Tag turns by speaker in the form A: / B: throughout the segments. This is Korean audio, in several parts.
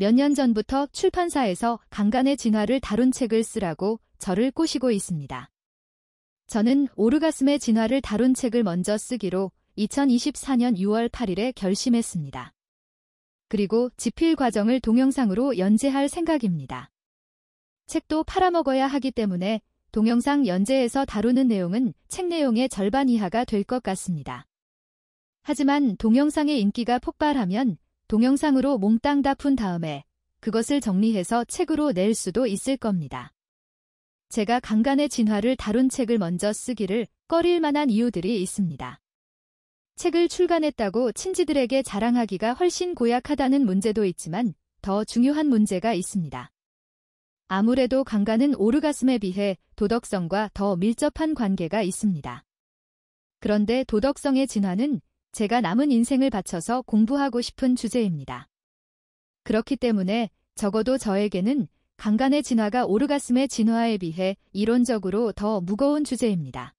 A: 몇 년 전부터 출판사에서 강간의 진화를 다룬 책을 쓰라고 저를 꼬시고 있습니다. 저는 오르가슴의 진화를 다룬 책을 먼저 쓰기로 2024년 6월 8일에 결심했습니다. 그리고 집필 과정을 동영상으로 연재할 생각입니다. 책도 팔아먹어야 하기 때문에 동영상 연재에서 다루는 내용은 책 내용의 절반 이하가 될 것 같습니다. 하지만 동영상의 인기가 폭발하면 동영상으로 몽땅 다 푼 다음에 그것을 정리해서 책으로 낼 수도 있을 겁니다. 제가 강간의 진화를 다룬 책을 먼저 쓰기를 꺼릴 만한 이유들이 있습니다. 책을 출간했다고 친지들에게 자랑하기가 훨씬 고약하다는 문제도 있지만 더 중요한 문제가 있습니다. 아무래도 강간은 오르가슴에 비해 도덕성과 더 밀접한 관계가 있습니다. 그런데 도덕성의 진화는 제가 남은 인생을 바쳐서 공부하고 싶은 주제입니다. 그렇기 때문에 적어도 저에게는 강간의 진화가 오르가슴의 진화에 비해 이론적으로 더 무거운 주제입니다.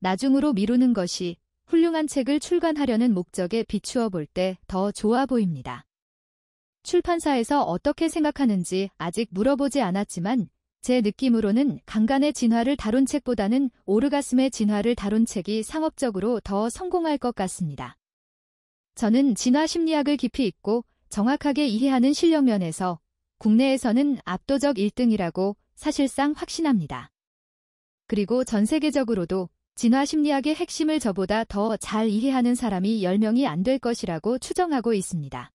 A: 나중으로 미루는 것이 훌륭한 책을 출간하려는 목적에 비추어 볼 때 더 좋아 보입니다. 출판사에서 어떻게 생각하는지 아직 물어보지 않았지만 제 느낌으로는 강간의 진화를 다룬 책보다는 오르가슴의 진화를 다룬 책이 상업적으로 더 성공할 것 같습니다. 저는 진화 심리학을 깊이 읽고 정확하게 이해하는 실력 면에서 국내에서는 압도적 1등이라고 사실상 확신합니다. 그리고 전 세계적으로도 진화 심리학의 핵심을 저보다 더 잘 이해하는 사람이 10명이 안 될 것이라고 추정하고 있습니다.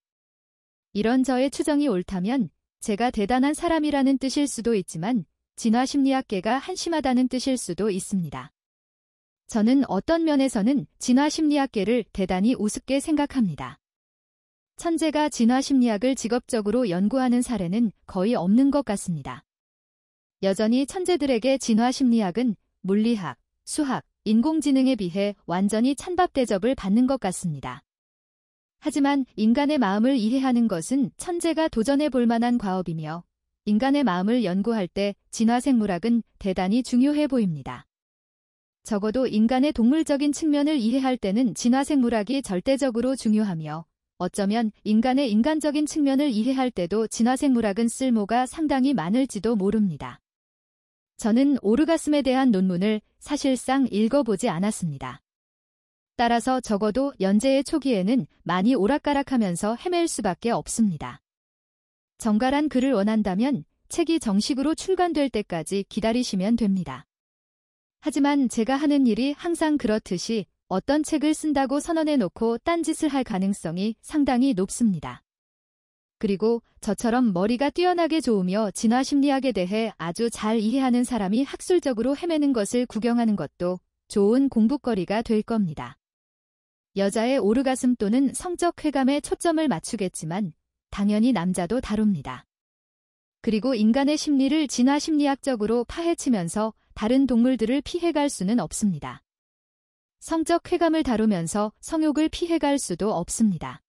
A: 이런 저의 추정이 옳다면 제가 대단한 사람이라는 뜻일 수도 있지만 진화 심리학계가 한심하다는 뜻일 수도 있습니다. 저는 어떤 면에서는 진화 심리학계를 대단히 우습게 생각합니다. 천재가 진화 심리학을 직업적으로 연구하는 사례는 거의 없는 것 같습니다. 여전히 천재들에게 진화 심리학은 물리학, 수학, 인공지능에 비해 완전히 찬밥 대접을 받는 것 같습니다. 하지만 인간의 마음을 이해하는 것은 천재가 도전해 볼 만한 과업이며 인간의 마음을 연구할 때 진화생물학은 대단히 중요해 보입니다. 적어도 인간의 동물적인 측면을 이해할 때는 진화생물학이 절대적으로 중요하며 어쩌면 인간의 인간적인 측면을 이해할 때도 진화생물학은 쓸모가 상당히 많을지도 모릅니다. 저는 오르가슴에 대한 논문을 사실상 읽어보지 않았습니다. 따라서 적어도 연재의 초기에는 많이 오락가락하면서 헤맬 수밖에 없습니다. 정갈한 글을 원한다면 책이 정식으로 출간될 때까지 기다리시면 됩니다. 하지만 제가 하는 일이 항상 그렇듯이 어떤 책을 쓴다고 선언해놓고 딴짓을 할 가능성이 상당히 높습니다. 그리고 저처럼 머리가 뛰어나게 좋으며 진화 심리학에 대해 아주 잘 이해하는 사람이 학술적으로 헤매는 것을 구경하는 것도 좋은 공부거리가 될 겁니다. 여자의 오르가슴 또는 성적 쾌감에 초점을 맞추겠지만 당연히 남자도 다룹니다. 그리고 인간의 심리를 진화 심리학적으로 파헤치면서 다른 동물들을 피해갈 수는 없습니다. 성적 쾌감을 다루면서 성욕을 피해갈 수도 없습니다.